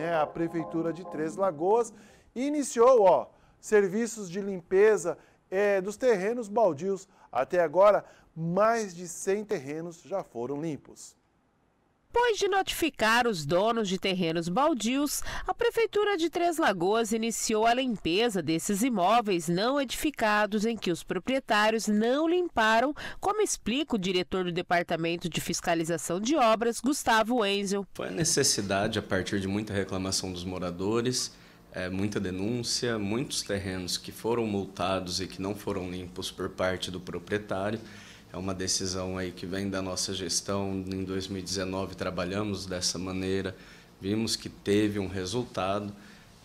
né, a Prefeitura de Três Lagoas, iniciou ó, serviços de limpeza é, dos terrenos baldios. Até agora, mais de 100 terrenos já foram limpos. Depois de notificar os donos de terrenos baldios, a Prefeitura de Três Lagoas iniciou a limpeza desses imóveis não edificados em que os proprietários não limparam, como explica o diretor do Departamento de Fiscalização de Obras, Gustavo Enzel. Foi a necessidade, a partir de muita reclamação dos moradores, é, muita denúncia, muitos terrenos que foram multados e que não foram limpos por parte do proprietário. É uma decisão aí que vem da nossa gestão. Em 2019 trabalhamos dessa maneira, vimos que teve um resultado.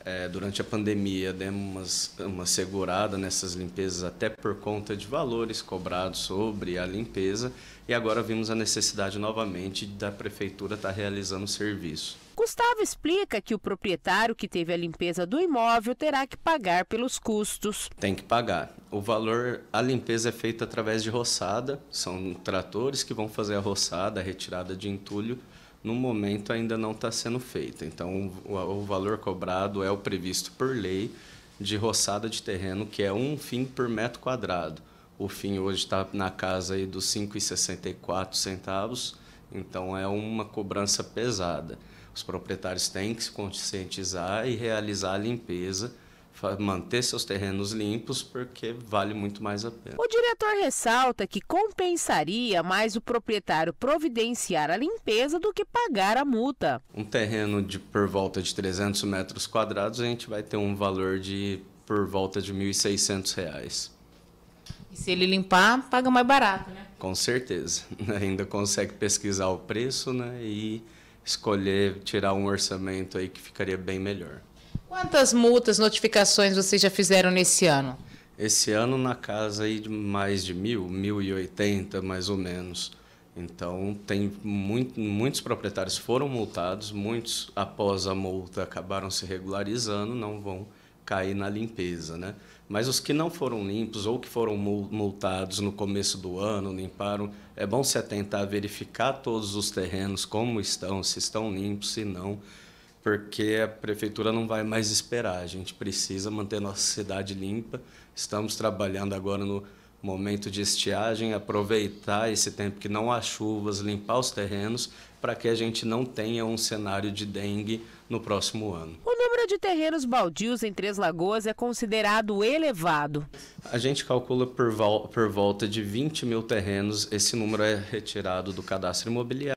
É, durante a pandemia demos umas, uma segurada nessas limpezas até por conta de valores cobrados sobre a limpeza e agora vimos a necessidade novamente da prefeitura estar tá realizando o serviço. Gustavo explica que o proprietário que teve a limpeza do imóvel terá que pagar pelos custos. Tem que pagar. O valor, a limpeza é feita através de roçada, são tratores que vão fazer a roçada, a retirada de entulho. No momento ainda não está sendo feita, então o, valor cobrado é o previsto por lei de roçada de terreno, que é um fim por metro quadrado. O fim hoje está na casa aí dos 5,64 centavos, então é uma cobrança pesada. Os proprietários têm que se conscientizar e realizar a limpeza manter seus terrenos limpos porque vale muito mais a pena. O diretor ressalta que compensaria mais o proprietário providenciar a limpeza do que pagar a multa. Um terreno de por volta de 300 metros quadrados, a gente vai ter um valor de por volta de R$ 1.600. E se ele limpar, paga mais barato, né? Com certeza. Ainda consegue pesquisar o preço né, e escolher tirar um orçamento aí que ficaria bem melhor. Quantas multas, notificações vocês já fizeram nesse ano? Esse ano na casa aí de mais de mil, mil e oitenta mais ou menos. Então tem muito, muitos proprietários foram multados, muitos após a multa acabaram se regularizando, não vão cair na limpeza, né? Mas os que não foram limpos ou que foram multados no começo do ano, limparam, é bom se atentar a verificar todos os terrenos como estão, se estão limpos, se não, porque a prefeitura não vai mais esperar. A gente precisa manter nossa cidade limpa. Estamos trabalhando agora no momento de estiagem, aproveitar esse tempo que não há chuvas, limpar os terrenos, para que a gente não tenha um cenário de dengue no próximo ano. O número de terrenos baldios em Três Lagoas é considerado elevado. A gente calcula por, vol por volta de 20 mil terrenos, esse número é retirado do cadastro imobiliário.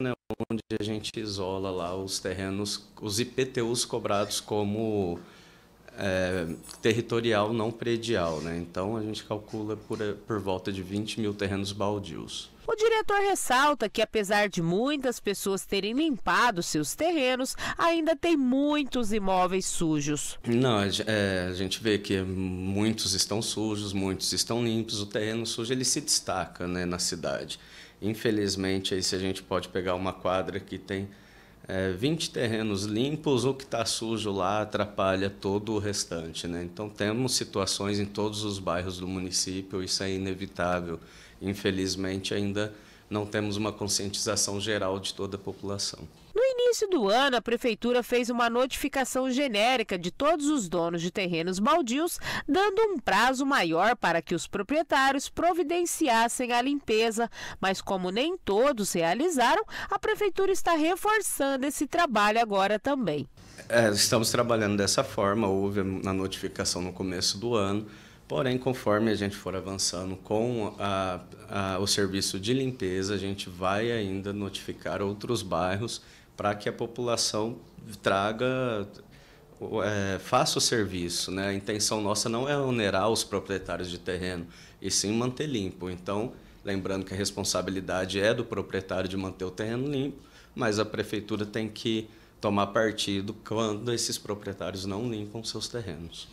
Né, onde a gente isola lá os terrenos, os IPTUs cobrados como é, territorial não predial, né? Então a gente calcula por, eh, por volta de 20 mil terrenos baldios. O diretor ressalta que, apesar de muitas pessoas terem limpado seus terrenos, ainda tem muitos imóveis sujos. Não, é, a gente vê que muitos estão sujos, muitos estão limpos. O terreno sujo ele se destaca né, na cidade. Infelizmente, aí, se a gente pode pegar uma quadra que tem é, 20 terrenos limpos, o que está sujo lá atrapalha todo o restante. Né? Então, temos situações em todos os bairros do município, isso é inevitável. Infelizmente, ainda não temos uma conscientização geral de toda a população. No início do ano, a prefeitura fez uma notificação genérica de todos os donos de terrenos baldios, dando um prazo maior para que os proprietários providenciassem a limpeza, mas como nem todos realizaram, a prefeitura está reforçando esse trabalho agora também. É, estamos trabalhando dessa forma, houve a notificação no começo do ano. Porém, conforme a gente for avançando com a, a, o serviço de limpeza, a gente vai ainda notificar outros bairros para que a população traga é, faça o serviço. Né? A intenção nossa não é onerar os proprietários de terreno, e sim manter limpo. Então, lembrando que a responsabilidade é do proprietário de manter o terreno limpo, mas a prefeitura tem que tomar partido quando esses proprietários não limpam seus terrenos.